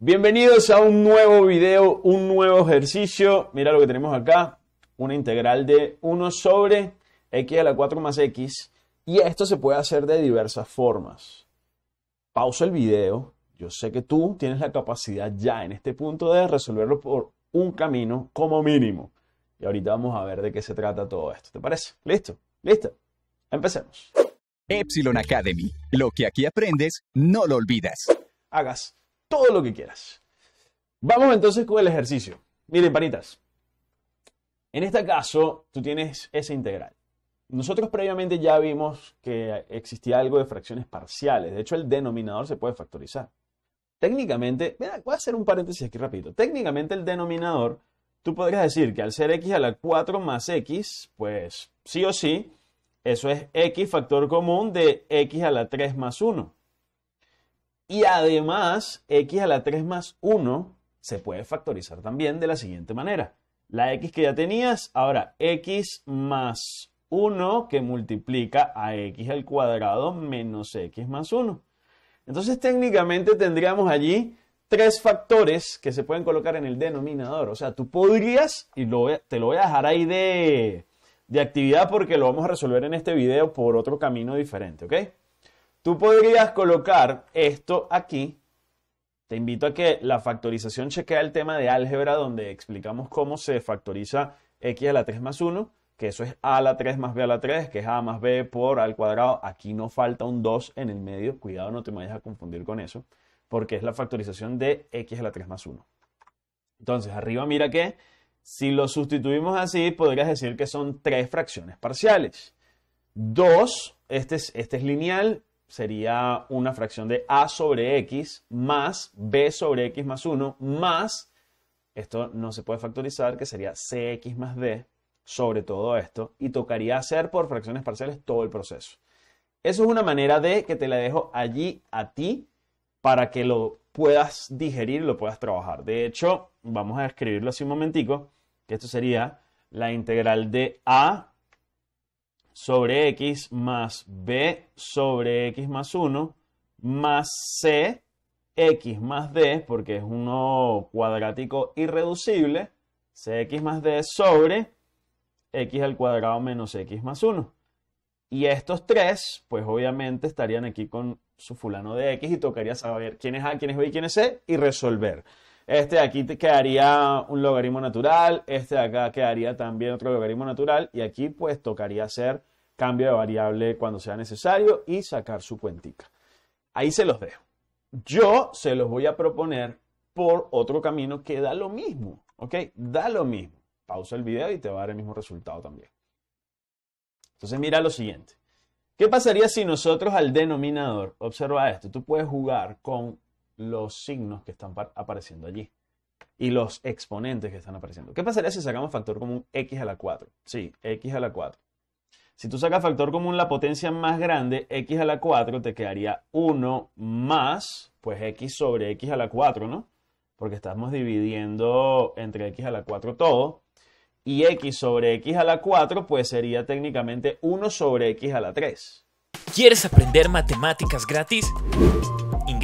Bienvenidos a un nuevo video, un nuevo ejercicio. Mira lo que tenemos acá, una integral de 1 sobre x a la 4 más x. Y esto se puede hacer de diversas formas. Pausa el video. Yo sé que tú tienes la capacidad ya en este punto de resolverlo por un camino como mínimo. Y ahorita vamos a ver de qué se trata todo esto. ¿Te parece? ¿Listo? ¿Listo? Empecemos. Epsilon Academy. Lo que aquí aprendes, no lo olvidas. Hagas todo lo que quieras. Vamos entonces con el ejercicio. Miren, panitas. En este caso, tú tienes esa integral. Nosotros previamente ya vimos que existía algo de fracciones parciales. De hecho, el denominador se puede factorizar. Técnicamente, voy a hacer un paréntesis aquí rápido. Técnicamente el denominador, tú podrías decir que al ser x a la 4 más x, pues sí o sí, eso es x factor común de x a la 3 más 1. Y además, x a la 3 más 1 se puede factorizar también de la siguiente manera. La x que ya tenías, ahora x más 1 que multiplica a x al cuadrado menos x más 1. Entonces técnicamente tendríamos allí tres factores que se pueden colocar en el denominador. O sea, tú podrías, y te lo voy a dejar ahí de, de actividad porque lo vamos a resolver en este video por otro camino diferente, ¿ok? Tú podrías colocar esto aquí. Te invito a que la factorización chequea el tema de álgebra donde explicamos cómo se factoriza x a la 3 más 1, que eso es a la 3 más b a la 3, que es a más b por al cuadrado. Aquí no falta un 2 en el medio. Cuidado, no te vayas a confundir con eso, porque es la factorización de x a la 3 más 1. Entonces, arriba mira que si lo sustituimos así, podrías decir que son tres fracciones parciales. 2, este, este es lineal, sería una fracción de a sobre x más b sobre x más 1 más, esto no se puede factorizar, que sería cx más d sobre todo esto, y tocaría hacer por fracciones parciales todo el proceso. Eso es una manera de que te la dejo allí a ti para que lo puedas digerir, lo puedas trabajar. De hecho, vamos a escribirlo así un momentico, que esto sería la integral de a sobre x más b sobre x más 1 más c x más d, porque es uno cuadrático irreducible, cx más d sobre x al cuadrado menos x más 1. Y estos tres, pues obviamente estarían aquí con su fulano de x y tocaría saber quién es A, quién es B y quién es C y resolver. Este de aquí te quedaría un logaritmo natural, este de acá quedaría también otro logaritmo natural y aquí pues tocaría hacer cambio de variable cuando sea necesario y sacar su cuentica. Ahí se los dejo. Yo se los voy a proponer por otro camino que da lo mismo, ¿ok? Da lo mismo. Pausa el video y te va a dar el mismo resultado también. Entonces mira lo siguiente. ¿Qué pasaría si nosotros al denominador, observa esto, tú puedes jugar con los signos que están apareciendo allí y los exponentes que están apareciendo. ¿Qué pasaría si sacamos factor común x a la 4? Sí, x a la 4. Si tú sacas factor común la potencia más grande, x a la 4 te quedaría 1 más, pues x sobre x a la 4, ¿no? Porque estamos dividiendo entre x a la 4 todo. Y x sobre x a la 4, pues sería técnicamente 1 sobre x a la 3. ¿Quieres aprender matemáticas gratis?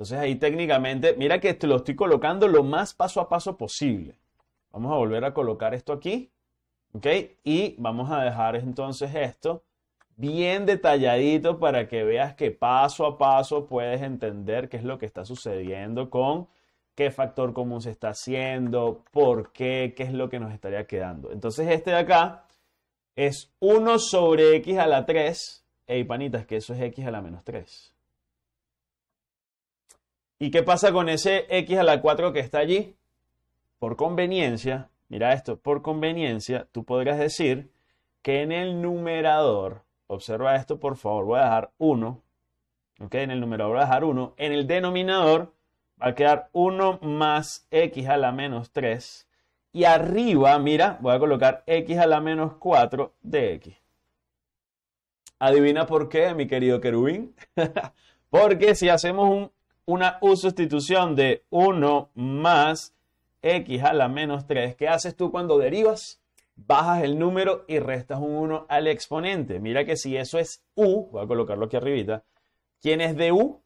Entonces ahí técnicamente, mira que te lo estoy colocando lo más paso a paso posible. Vamos a volver a colocar esto aquí. ¿Ok? Y vamos a dejar entonces esto bien detalladito para que veas que paso a paso puedes entender qué es lo que está sucediendo con qué factor común se está haciendo, por qué, qué es lo que nos estaría quedando. Entonces este de acá es 1 sobre x a la 3. Ey, panitas, que eso es x a la menos 3. ¿Y qué pasa con ese x a la 4 que está allí? Por conveniencia, mira esto, por conveniencia, tú podrías decir que en el numerador, observa esto por favor, voy a dejar 1, ¿ok? En el numerador voy a dejar 1, en el denominador va a quedar 1 más x a la menos 3, y arriba, mira, voy a colocar x a la menos 4 de x. Adivina por qué, mi querido querubín. Porque si hacemos un una U sustitución de 1 más x a la menos 3. ¿Qué haces tú cuando derivas? Bajas el número y restas un 1 al exponente. Mira que si eso es u, voy a colocarlo aquí arribita, ¿quién es de u?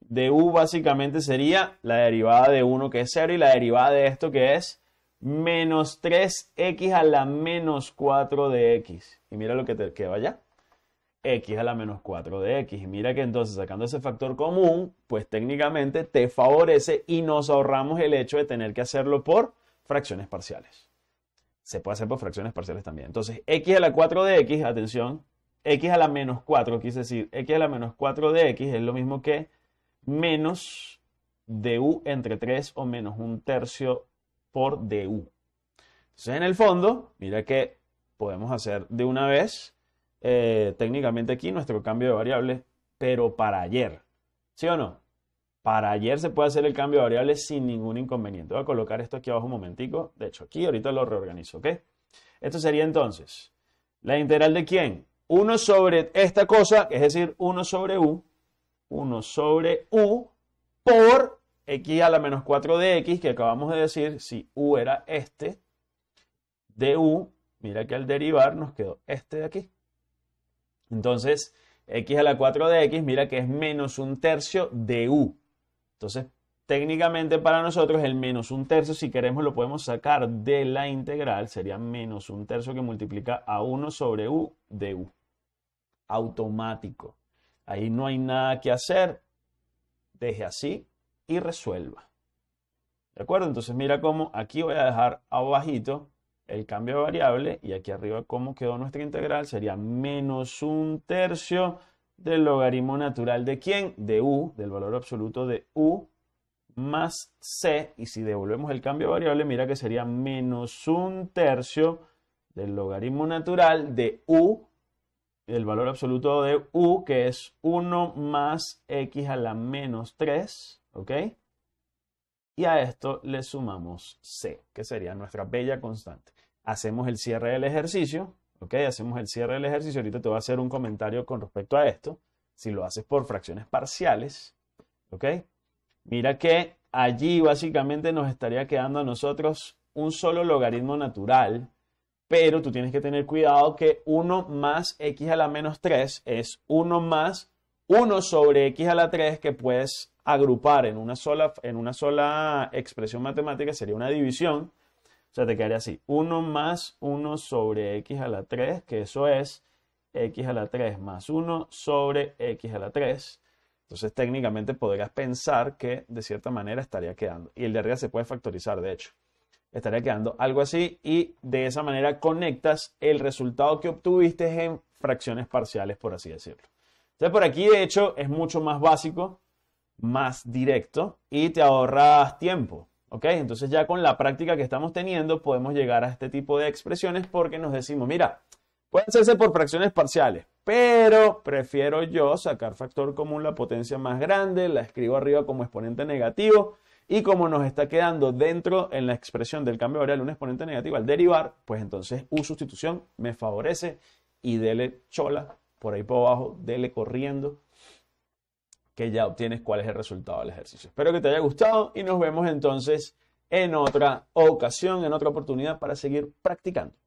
De u básicamente sería la derivada de 1 que es 0 y la derivada de esto que es menos 3x a la menos 4 de x. Y mira lo que te queda allá x a la menos 4 de x. mira que entonces sacando ese factor común, pues técnicamente te favorece y nos ahorramos el hecho de tener que hacerlo por fracciones parciales. Se puede hacer por fracciones parciales también. Entonces, x a la 4 de x, atención, x a la menos 4, quise decir, x a la menos 4 de x es lo mismo que menos du entre 3 o menos un tercio por du. Entonces, en el fondo, mira que podemos hacer de una vez eh, técnicamente aquí nuestro cambio de variable, pero para ayer. ¿Sí o no? Para ayer se puede hacer el cambio de variable sin ningún inconveniente. Voy a colocar esto aquí abajo un momentico. De hecho, aquí ahorita lo reorganizo, ¿ok? Esto sería entonces la integral de quién? 1 sobre esta cosa, es decir, 1 sobre u, 1 sobre u por x a la menos 4 de x, que acabamos de decir, si u era este, de u, mira que al derivar nos quedó este de aquí. Entonces, x a la 4 de x, mira que es menos un tercio de u. Entonces, técnicamente para nosotros el menos un tercio, si queremos, lo podemos sacar de la integral. Sería menos un tercio que multiplica a 1 sobre u de u. Automático. Ahí no hay nada que hacer. Deje así y resuelva. ¿De acuerdo? Entonces mira cómo aquí voy a dejar abajito el cambio de variable y aquí arriba cómo quedó nuestra integral sería menos un tercio del logaritmo natural de quién? De u, del valor absoluto de u más c y si devolvemos el cambio de variable mira que sería menos un tercio del logaritmo natural de u, el valor absoluto de u que es 1 más x a la menos 3, ¿ok? Y a esto le sumamos c, que sería nuestra bella constante hacemos el cierre del ejercicio, ¿ok? Hacemos el cierre del ejercicio. Ahorita te voy a hacer un comentario con respecto a esto. Si lo haces por fracciones parciales, ¿ok? Mira que allí básicamente nos estaría quedando a nosotros un solo logaritmo natural, pero tú tienes que tener cuidado que 1 más x a la menos 3 es 1 más 1 sobre x a la 3 que puedes agrupar en una sola, en una sola expresión matemática, sería una división o sea, te quedaría así. 1 más 1 sobre x a la 3, que eso es x a la 3 más 1 sobre x a la 3. Entonces técnicamente podrías pensar que de cierta manera estaría quedando. Y el de arriba se puede factorizar, de hecho. Estaría quedando algo así y de esa manera conectas el resultado que obtuviste en fracciones parciales, por así decirlo. Entonces por aquí de hecho es mucho más básico, más directo y te ahorras tiempo. Entonces ya con la práctica que estamos teniendo podemos llegar a este tipo de expresiones porque nos decimos, mira, pueden hacerse por fracciones parciales, pero prefiero yo sacar factor común la potencia más grande, la escribo arriba como exponente negativo y como nos está quedando dentro en la expresión del cambio variable un exponente negativo al derivar, pues entonces U sustitución me favorece y dele chola por ahí por abajo, dele corriendo que ya obtienes cuál es el resultado del ejercicio. Espero que te haya gustado y nos vemos entonces en otra ocasión, en otra oportunidad para seguir practicando.